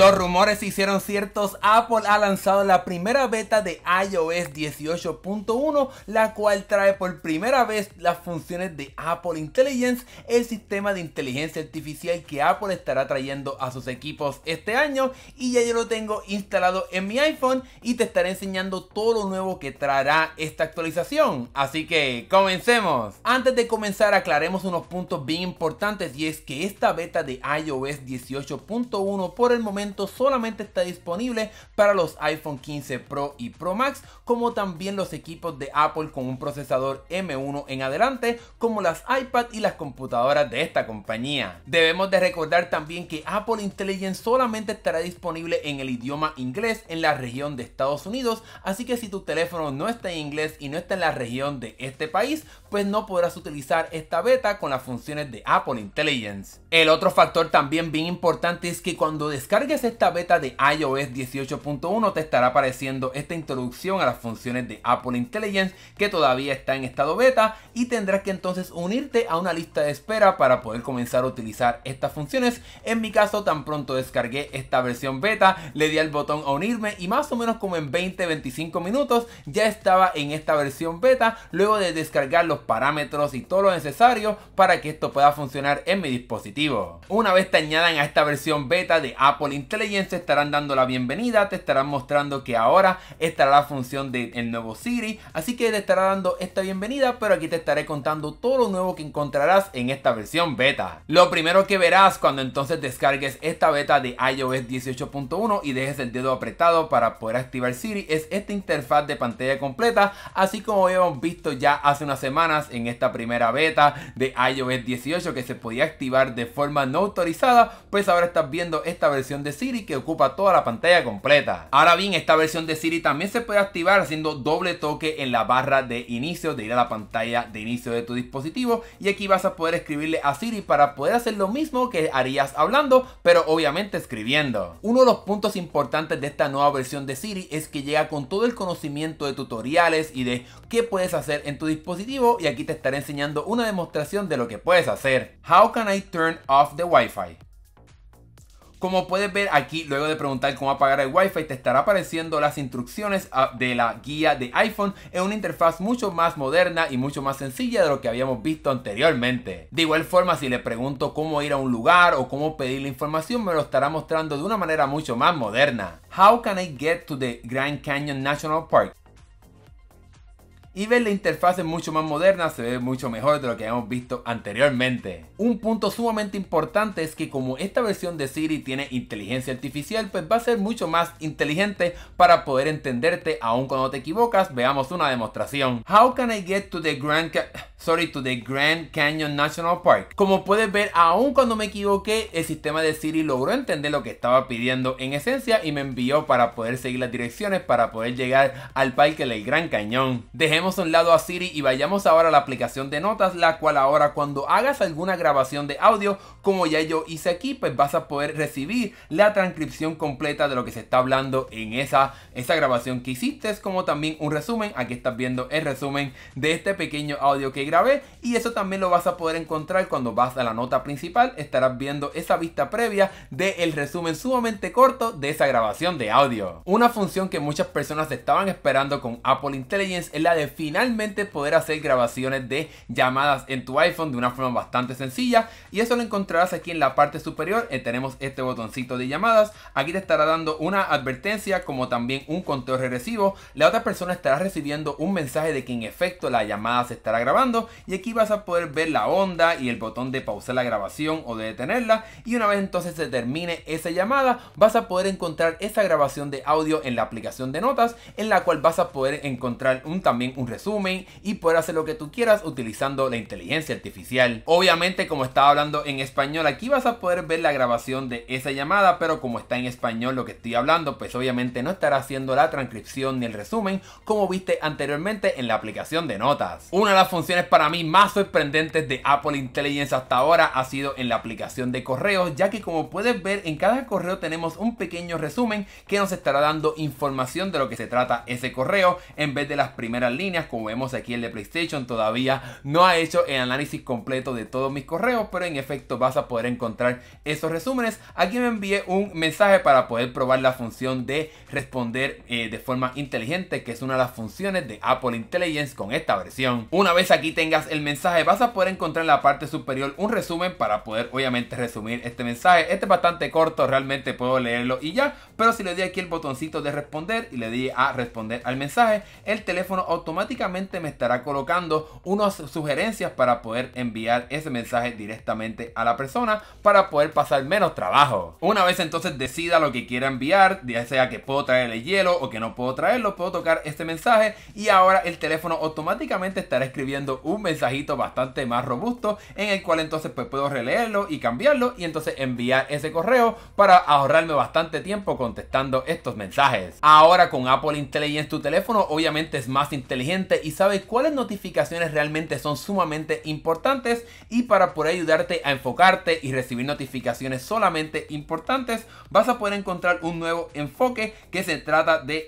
Los rumores se hicieron ciertos. Apple ha lanzado la primera beta de iOS 18.1, la cual trae por primera vez las funciones de Apple Intelligence, el sistema de inteligencia artificial que Apple estará trayendo a sus equipos este año. Y ya yo lo tengo instalado en mi iPhone y te estaré enseñando todo lo nuevo que traerá esta actualización. Así que comencemos. Antes de comenzar aclaremos unos puntos bien importantes y es que esta beta de iOS 18.1 por el momento solamente está disponible para los iPhone 15 Pro y Pro Max, como también los equipos de Apple con un procesador M1 en adelante, como las iPad y las computadoras de esta compañía. Debemos de recordar también que Apple Intelligence solamente estará disponible en el idioma inglés en la región de Estados Unidos, así que si tu teléfono no está en inglés y no está en la región de este país, pues no podrás utilizar esta beta con las funciones de Apple Intelligence. El otro factor también bien importante es que cuando descargues es esta beta de iOS 18.1 te estará apareciendo esta introducción a las funciones de Apple Intelligence que todavía está en estado beta y tendrás que entonces unirte a una lista de espera para poder comenzar a utilizar estas funciones. En mi caso tan pronto descargué esta versión beta, le di al botón a unirme y más o menos como en 20-25 minutos ya estaba en esta versión beta luego de descargar los parámetros y todo lo necesario para que esto pueda funcionar en mi dispositivo. Una vez te añadan a esta versión beta de Apple Intelligence te estarán dando la bienvenida, te estarán mostrando que ahora estará la función del nuevo Siri, así que te estará dando esta bienvenida, pero aquí te estaré contando todo lo nuevo que encontrarás en esta versión beta. Lo primero que verás cuando entonces descargues esta beta de iOS 18.1 y dejes el dedo apretado para poder activar Siri es esta interfaz de pantalla completa, así como habíamos visto ya hace unas semanas en esta primera beta de iOS 18 que se podía activar de forma no autorizada, pues ahora estás viendo esta versión de Siri que ocupa toda la pantalla completa. Ahora bien, esta versión de Siri también se puede activar haciendo doble toque en la barra de inicio, de ir a la pantalla de inicio de tu dispositivo y aquí vas a poder escribirle a Siri para poder hacer lo mismo que harías hablando, pero obviamente escribiendo. Uno de los puntos importantes de esta nueva versión de Siri es que llega con todo el conocimiento de tutoriales y de qué puedes hacer en tu dispositivo y aquí te estaré enseñando una demostración de lo que puedes hacer. How can I turn off the Wi-Fi? Como puedes ver aquí, luego de preguntar cómo apagar el Wi-Fi, te estará apareciendo las instrucciones ah, de la guía de iPhone en una interfaz mucho más moderna y mucho más sencilla de lo que habíamos visto anteriormente. De igual forma, si le pregunto cómo ir a un lugar o cómo pedir la información, me lo estará mostrando de una manera mucho más moderna. How can I get to the Grand Canyon National Park? y ver la interfaz es mucho más moderna, se ve mucho mejor de lo que habíamos visto anteriormente. Un punto sumamente importante es que como esta versión de Siri tiene inteligencia artificial, pues va a ser mucho más inteligente para poder entenderte aun cuando te equivocas. Veamos una demostración. How can I get to the Grand Sorry, to the Grand Canyon National Park. Como puedes ver, aun cuando me equivoqué, el sistema de Siri logró entender lo que estaba pidiendo en esencia y me envió para poder seguir las direcciones para poder llegar al parque del Gran Cañón un lado a Siri y vayamos ahora a la aplicación de notas, la cual ahora cuando hagas alguna grabación de audio, como ya yo hice aquí, pues vas a poder recibir la transcripción completa de lo que se está hablando en esa, esa grabación que hiciste, como también un resumen, aquí estás viendo el resumen de este pequeño audio que grabé y eso también lo vas a poder encontrar cuando vas a la nota principal, estarás viendo esa vista previa del el resumen sumamente corto de esa grabación de audio. Una función que muchas personas estaban esperando con Apple Intelligence es la de finalmente poder hacer grabaciones de llamadas en tu iPhone de una forma bastante sencilla. Y eso lo encontrarás aquí en la parte superior. Eh, tenemos este botoncito de llamadas. Aquí te estará dando una advertencia como también un conteo regresivo. La otra persona estará recibiendo un mensaje de que en efecto la llamada se estará grabando. Y aquí vas a poder ver la onda y el botón de pausar la grabación o de detenerla. Y una vez entonces se termine esa llamada, vas a poder encontrar esa grabación de audio en la aplicación de notas, en la cual vas a poder encontrar un, también un resumen y poder hacer lo que tú quieras utilizando la inteligencia artificial. Obviamente como estaba hablando en español aquí vas a poder ver la grabación de esa llamada, pero como está en español lo que estoy hablando, pues obviamente no estará haciendo la transcripción ni el resumen como viste anteriormente en la aplicación de notas. Una de las funciones para mí más sorprendentes de Apple Intelligence hasta ahora ha sido en la aplicación de correos, ya que como puedes ver en cada correo tenemos un pequeño resumen que nos estará dando información de lo que se trata ese correo en vez de las primeras líneas como vemos aquí el de PlayStation, todavía no ha hecho el análisis completo de todos mis correos, pero en efecto vas a poder encontrar esos resúmenes. Aquí me envié un mensaje para poder probar la función de responder eh, de forma inteligente, que es una de las funciones de Apple Intelligence con esta versión. Una vez aquí tengas el mensaje, vas a poder encontrar en la parte superior un resumen para poder obviamente resumir este mensaje. Este es bastante corto, realmente puedo leerlo y ya, pero si le di aquí el botoncito de responder y le di a responder al mensaje, el teléfono automático automáticamente me estará colocando unas sugerencias para poder enviar ese mensaje directamente a la persona para poder pasar menos trabajo. Una vez entonces decida lo que quiera enviar, ya sea que puedo traer el hielo o que no puedo traerlo, puedo tocar este mensaje y ahora el teléfono automáticamente estará escribiendo un mensajito bastante más robusto en el cual entonces pues puedo releerlo y cambiarlo y entonces enviar ese correo para ahorrarme bastante tiempo contestando estos mensajes. Ahora con Apple Intelligence tu teléfono obviamente es más inteligente y sabes cuáles notificaciones realmente son sumamente importantes y para poder ayudarte a enfocarte y recibir notificaciones solamente importantes, vas a poder encontrar un nuevo enfoque que se trata de,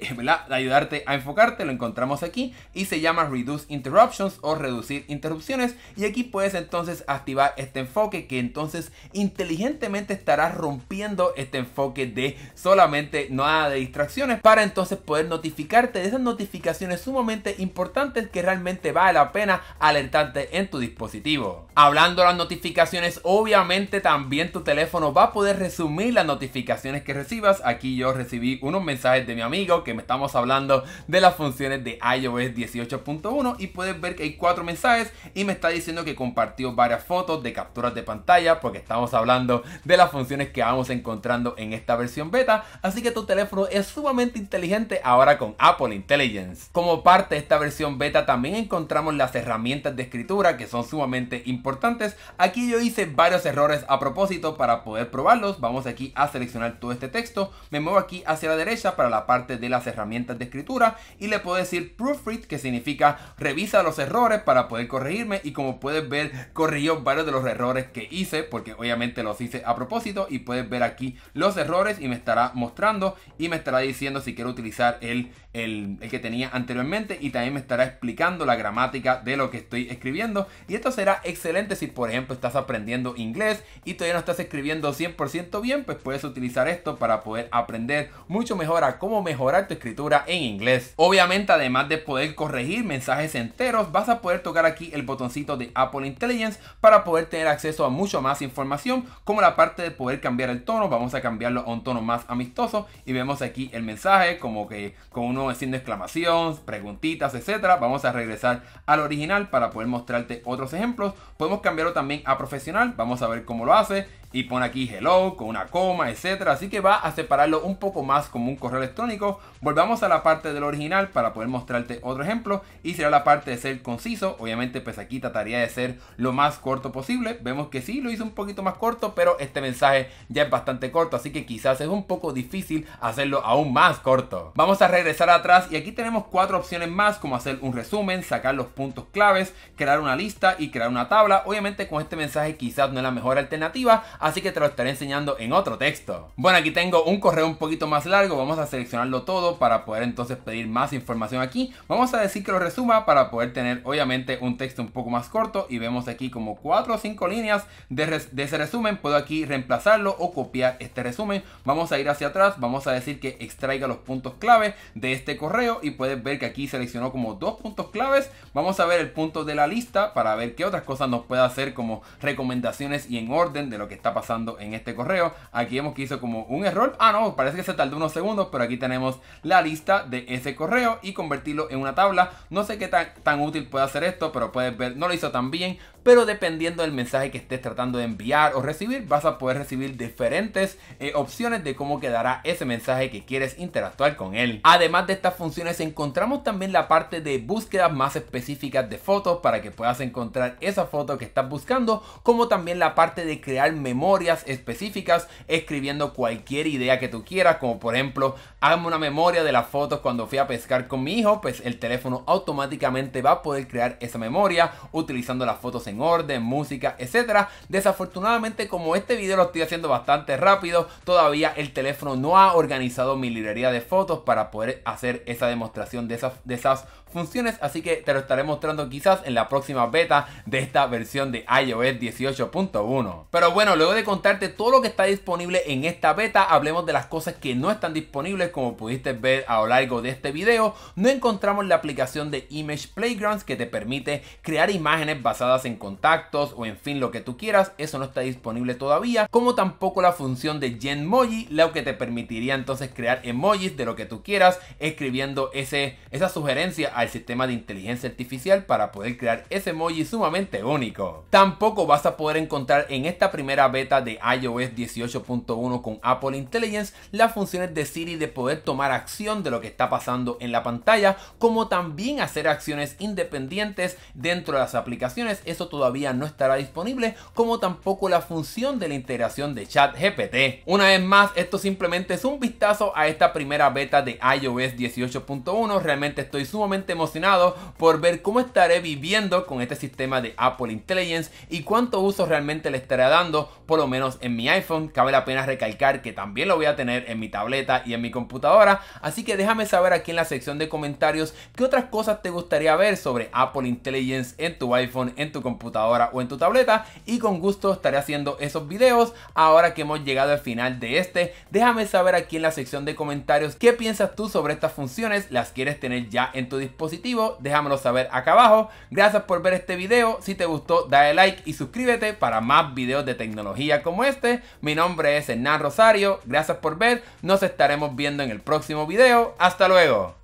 ayudarte a enfocarte, lo encontramos aquí y se llama Reduce Interruptions o reducir interrupciones y aquí puedes entonces activar este enfoque que entonces inteligentemente estará rompiendo este enfoque de solamente nada de distracciones para entonces poder notificarte de esas notificaciones sumamente importantes importante que realmente vale la pena alertarte en tu dispositivo. Hablando de las notificaciones, obviamente también tu teléfono va a poder resumir las notificaciones que recibas. Aquí yo recibí unos mensajes de mi amigo que me estamos hablando de las funciones de iOS 18.1 y puedes ver que hay cuatro mensajes y me está diciendo que compartió varias fotos de capturas de pantalla porque estamos hablando de las funciones que vamos encontrando en esta versión beta. Así que tu teléfono es sumamente inteligente ahora con Apple Intelligence. Como parte de esta versión versión beta también encontramos las herramientas de escritura que son sumamente importantes. Aquí yo hice varios errores a propósito para poder probarlos. Vamos aquí a seleccionar todo este texto. Me muevo aquí hacia la derecha para la parte de las herramientas de escritura y le puedo decir proofread que significa revisa los errores para poder corregirme y como puedes ver corrigió varios de los errores que hice porque obviamente los hice a propósito y puedes ver aquí los errores y me estará mostrando y me estará diciendo si quiero utilizar el el, que tenía anteriormente y también me estará explicando la gramática de lo que estoy escribiendo. Y esto será excelente si por ejemplo estás aprendiendo inglés y todavía no estás escribiendo 100% bien, pues puedes utilizar esto para poder aprender mucho mejor a cómo mejorar tu escritura en inglés. Obviamente además de poder corregir mensajes enteros, vas a poder tocar aquí el botoncito de Apple Intelligence para poder tener acceso a mucho más información, como la parte de poder cambiar el tono, vamos a cambiarlo a un tono más amistoso y vemos aquí el mensaje como que con uno Haciendo exclamaciones, preguntitas, etcétera. Vamos a regresar al original para poder mostrarte otros ejemplos. Podemos cambiarlo también a profesional. Vamos a ver cómo lo hace y pone aquí hello con una coma, etcétera. Así que va a separarlo un poco más como un correo electrónico. Volvamos a la parte del original para poder mostrarte otro ejemplo y será la parte de ser conciso. Obviamente, pues aquí trataría de ser lo más corto posible. Vemos que sí lo hice un poquito más corto, pero este mensaje ya es bastante corto, así que quizás es un poco difícil hacerlo aún más corto. Vamos a regresar atrás y aquí tenemos cuatro opciones más como hacer un resumen, sacar los puntos claves, crear una lista y crear una tabla. Obviamente con este mensaje quizás no es la mejor alternativa, así que te lo estaré enseñando en otro texto. Bueno, aquí tengo un correo un poquito más largo, vamos a seleccionarlo todo para poder entonces pedir más información aquí. Vamos a decir que lo resuma para poder tener obviamente un texto un poco más corto y vemos aquí como 4 o 5 líneas de, ese resumen. Puedo aquí reemplazarlo o copiar este resumen. Vamos a ir hacia atrás, vamos a decir que extraiga los puntos clave de este correo y puedes ver que aquí seleccionó como dos puntos claves. Vamos a ver el punto de la lista para ver qué otras cosas nos puede hacer como recomendaciones y en orden de lo que está pasando en este correo. Aquí hemos que hizo como un error. Ah, no, parece que se tardó unos segundos, pero aquí tenemos la lista de ese correo y convertirlo en una tabla. No sé qué tan, tan útil puede hacer esto, pero puedes ver, no lo hizo tan bien, pero dependiendo del mensaje que estés tratando de enviar o recibir, vas a poder recibir diferentes eh, opciones de cómo quedará ese mensaje que quieres interactuar con él. Además de estas funciones, encontramos también la parte de búsquedas más específicas de fotos para que puedas encontrar esa foto que estás buscando, como también la parte de crear memorias específicas escribiendo cualquier idea que tú quieras, como por ejemplo, hazme una memoria de las fotos cuando fui a pescar con mi hijo, pues el teléfono automáticamente va a poder crear esa memoria utilizando las fotos en orden, música, etcétera. Desafortunadamente, como este video lo estoy haciendo bastante rápido, todavía el teléfono no ha organizado mi librería de fotos para poder hacer esa demostración de esas, de esas funciones, así que te lo estaré mostrando quizás en la próxima beta de esta versión de iOS 18.1. Pero bueno, luego de contarte todo lo que está disponible en esta beta, hablemos de las cosas que no están disponibles como pudiste ver a lo largo de este video. No encontramos la aplicación de Image Playgrounds que te permite crear imágenes basadas en contactos o en fin lo que tú quieras, eso no está disponible todavía, como tampoco la función de Genmoji, lo que te permitiría entonces crear emojis de lo que tú quieras escribiendo ese, esa sugerencia a el sistema de inteligencia artificial para poder crear ese emoji sumamente único. Tampoco vas a poder encontrar en esta primera beta de iOS 18.1 con Apple Intelligence las funciones de Siri de poder tomar acción de lo que está pasando en la pantalla, como también hacer acciones independientes dentro de las aplicaciones. Eso todavía no estará disponible, como tampoco la función de la integración de GPT Una vez más, esto simplemente es un vistazo a esta primera beta de iOS 18.1. Realmente estoy sumamente emocionado por ver cómo estaré viviendo con este sistema de Apple Intelligence y cuánto uso realmente le estaré dando por lo menos en mi iPhone. Cabe la pena recalcar que también lo voy a tener en mi tableta y en mi computadora. Así que déjame saber aquí en la sección de comentarios qué otras cosas te gustaría ver sobre Apple Intelligence en tu iPhone, en tu computadora o en tu tableta. Y con gusto estaré haciendo esos videos ahora que hemos llegado al final de este. Déjame saber aquí en la sección de comentarios qué piensas tú sobre estas funciones. ¿Las quieres tener ya en tu dispositivo? Déjamelo saber acá abajo. Gracias por ver este video. Si te gustó, dale like y suscríbete para más videos de tecnología como este. Mi nombre es Hernán Rosario, gracias por ver, nos estaremos viendo en el próximo video, hasta luego.